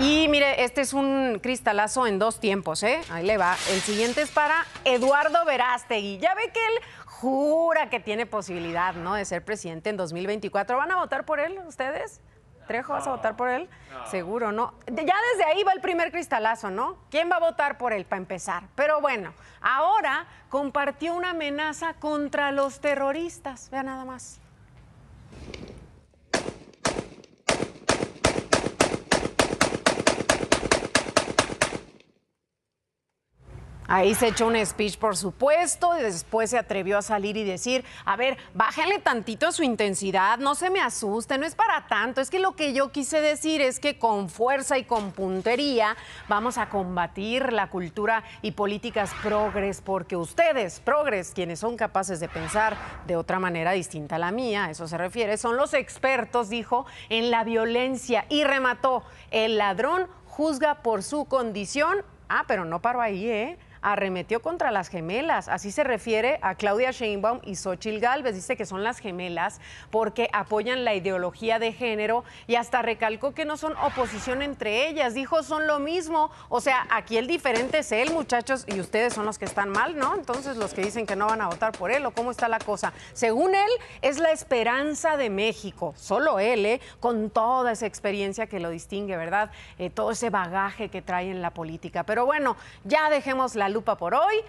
Y mire, este es un cristalazo en dos tiempos, ¿eh? Ahí le va. El siguiente es para Eduardo Verástegui. Ya ve que él jura que tiene posibilidad, ¿no? De ser presidente en 2024. ¿Van a votar por él ustedes? Trejo, ¿vas a votar por él? Seguro, ¿no? Ya desde ahí va el primer cristalazo, ¿no? ¿Quién va a votar por él para empezar? Pero bueno, ahora compartió una amenaza contra los terroristas. Vean nada más. Ahí se echó un speech, por supuesto, y después se atrevió a salir y decir, a ver, bájale tantito su intensidad, no se me asuste, no es para tanto, es que lo que yo quise decir es que con fuerza y con puntería vamos a combatir la cultura y políticas progres, porque ustedes, progres, quienes son capaces de pensar de otra manera distinta a la mía, a eso se refiere, son los expertos, dijo, en la violencia y remató, el ladrón juzga por su condición. Ah, pero no paró ahí, ¿eh? arremetió contra las gemelas. Así se refiere a Claudia Sheinbaum y Xochil Gálvez. Dice que son las gemelas porque apoyan la ideología de género y hasta recalcó que no son oposición entre ellas. Dijo, son lo mismo. O sea, aquí el diferente es él, muchachos, y ustedes son los que están mal, ¿no? Entonces, los que dicen que no van a votar por él o cómo está la cosa. Según él, es la esperanza de México. Solo él, ¿eh? Con toda esa experiencia que lo distingue, ¿verdad? Eh, todo ese bagaje que trae en la política. Pero bueno, ya dejemos la lupa por hoy.